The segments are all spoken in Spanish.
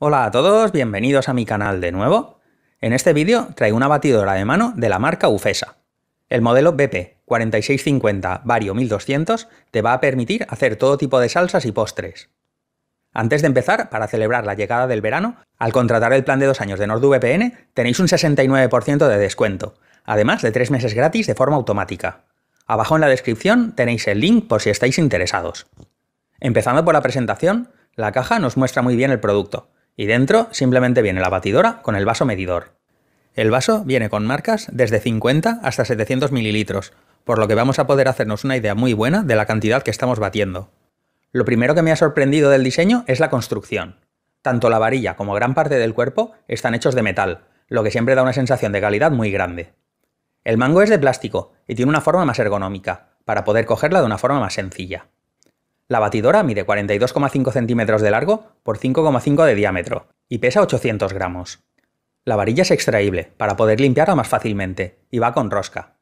Hola a todos, bienvenidos a mi canal de nuevo. En este vídeo traigo una batidora de mano de la marca Ufesa. El modelo BP 4650 Vario 1200 te va a permitir hacer todo tipo de salsas y postres. Antes de empezar, para celebrar la llegada del verano, al contratar el plan de dos años de NordVPN tenéis un 69% de descuento, además de tres meses gratis de forma automática. Abajo en la descripción tenéis el link por si estáis interesados. Empezando por la presentación, la caja nos muestra muy bien el producto, y dentro simplemente viene la batidora con el vaso medidor. El vaso viene con marcas desde 50 hasta 700 mililitros, por lo que vamos a poder hacernos una idea muy buena de la cantidad que estamos batiendo. Lo primero que me ha sorprendido del diseño es la construcción. Tanto la varilla como gran parte del cuerpo están hechos de metal, lo que siempre da una sensación de calidad muy grande. El mango es de plástico y tiene una forma más ergonómica, para poder cogerla de una forma más sencilla. La batidora mide 42,5 centímetros de largo por 5,5 de diámetro y pesa 800 gramos. La varilla es extraíble para poder limpiarla más fácilmente y va con rosca.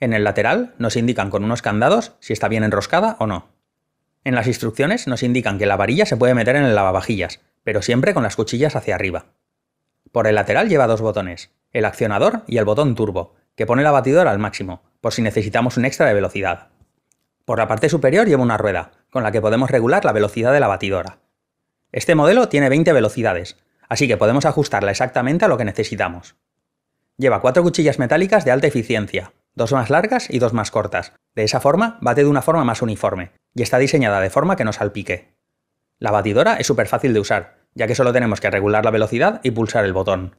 En el lateral nos indican con unos candados si está bien enroscada o no. En las instrucciones nos indican que la varilla se puede meter en el lavavajillas, pero siempre con las cuchillas hacia arriba. Por el lateral lleva dos botones, el accionador y el botón turbo, que pone la batidora al máximo, por si necesitamos un extra de velocidad. Por la parte superior lleva una rueda, con la que podemos regular la velocidad de la batidora. Este modelo tiene 20 velocidades, así que podemos ajustarla exactamente a lo que necesitamos. Lleva cuatro cuchillas metálicas de alta eficiencia, dos más largas y dos más cortas. De esa forma, bate de una forma más uniforme, y está diseñada de forma que no salpique. La batidora es súper fácil de usar, ya que solo tenemos que regular la velocidad y pulsar el botón.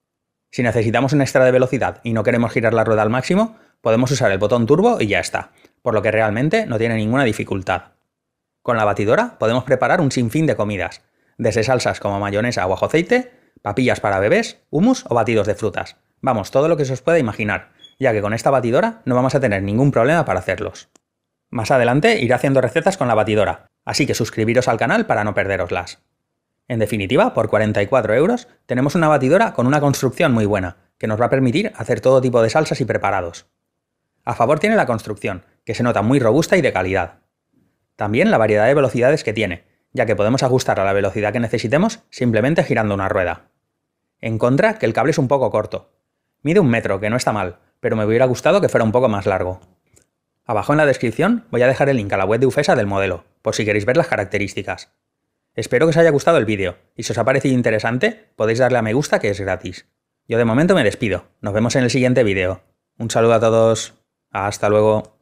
Si necesitamos un extra de velocidad y no queremos girar la rueda al máximo, podemos usar el botón turbo y ya está, por lo que realmente no tiene ninguna dificultad. Con la batidora podemos preparar un sinfín de comidas, desde salsas como mayonesa o ajo aceite, papillas para bebés, humus o batidos de frutas. Vamos, todo lo que se os pueda imaginar, ya que con esta batidora no vamos a tener ningún problema para hacerlos. Más adelante iré haciendo recetas con la batidora, así que suscribiros al canal para no perderoslas. En definitiva, por 44 euros tenemos una batidora con una construcción muy buena, que nos va a permitir hacer todo tipo de salsas y preparados. A favor tiene la construcción, que se nota muy robusta y de calidad. También la variedad de velocidades que tiene, ya que podemos ajustar a la velocidad que necesitemos simplemente girando una rueda. En contra, que el cable es un poco corto. Mide un metro, que no está mal, pero me hubiera gustado que fuera un poco más largo. Abajo en la descripción voy a dejar el link a la web de Ufesa del modelo, por si queréis ver las características. Espero que os haya gustado el vídeo, y si os ha parecido interesante, podéis darle a me gusta que es gratis. Yo de momento me despido, nos vemos en el siguiente vídeo. Un saludo a todos, hasta luego.